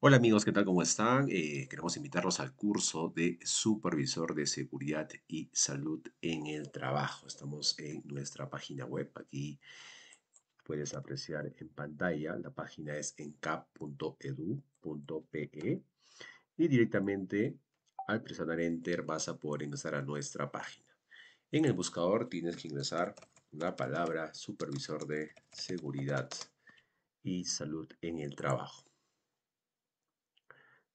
Hola amigos, ¿qué tal? ¿Cómo están? Eh, queremos invitarlos al curso de Supervisor de Seguridad y Salud en el Trabajo. Estamos en nuestra página web. Aquí puedes apreciar en pantalla. La página es en cap.edu.pe y directamente al presionar Enter vas a poder ingresar a nuestra página. En el buscador tienes que ingresar la palabra Supervisor de Seguridad y Salud en el Trabajo.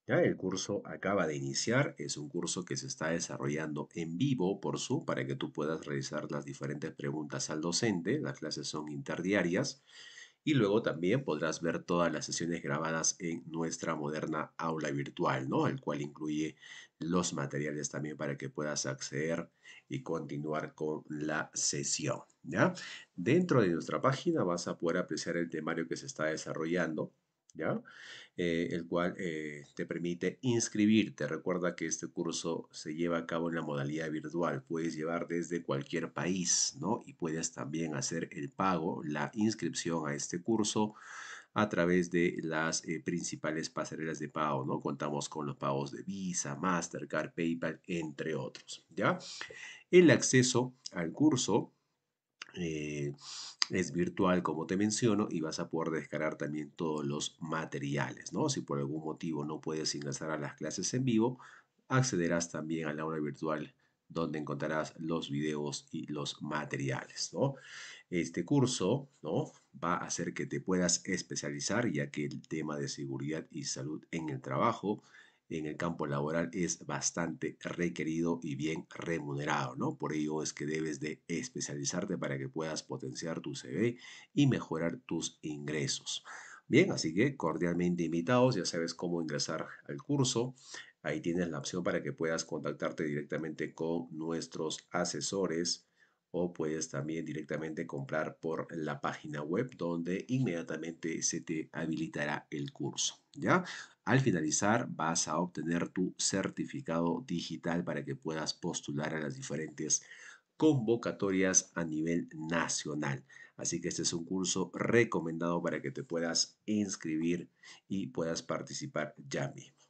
¿Ya? El curso acaba de iniciar, es un curso que se está desarrollando en vivo por Zoom para que tú puedas realizar las diferentes preguntas al docente. Las clases son interdiarias y luego también podrás ver todas las sesiones grabadas en nuestra moderna aula virtual, ¿no? El cual incluye los materiales también para que puedas acceder y continuar con la sesión, ¿ya? Dentro de nuestra página vas a poder apreciar el temario que se está desarrollando ¿ya? Eh, el cual eh, te permite inscribirte. Recuerda que este curso se lleva a cabo en la modalidad virtual. Puedes llevar desde cualquier país, ¿no? Y puedes también hacer el pago, la inscripción a este curso a través de las eh, principales pasarelas de pago, ¿no? Contamos con los pagos de Visa, Mastercard, PayPal, entre otros, ¿ya? El acceso al curso eh, es virtual, como te menciono, y vas a poder descargar también todos los materiales. ¿no? Si por algún motivo no puedes ingresar a las clases en vivo, accederás también a la aula virtual donde encontrarás los videos y los materiales. ¿no? Este curso ¿no? va a hacer que te puedas especializar, ya que el tema de seguridad y salud en el trabajo en el campo laboral es bastante requerido y bien remunerado, ¿no? Por ello es que debes de especializarte para que puedas potenciar tu CV y mejorar tus ingresos. Bien, así que cordialmente invitados, ya sabes cómo ingresar al curso. Ahí tienes la opción para que puedas contactarte directamente con nuestros asesores o puedes también directamente comprar por la página web donde inmediatamente se te habilitará el curso. ¿ya? Al finalizar vas a obtener tu certificado digital para que puedas postular a las diferentes convocatorias a nivel nacional. Así que este es un curso recomendado para que te puedas inscribir y puedas participar ya mismo.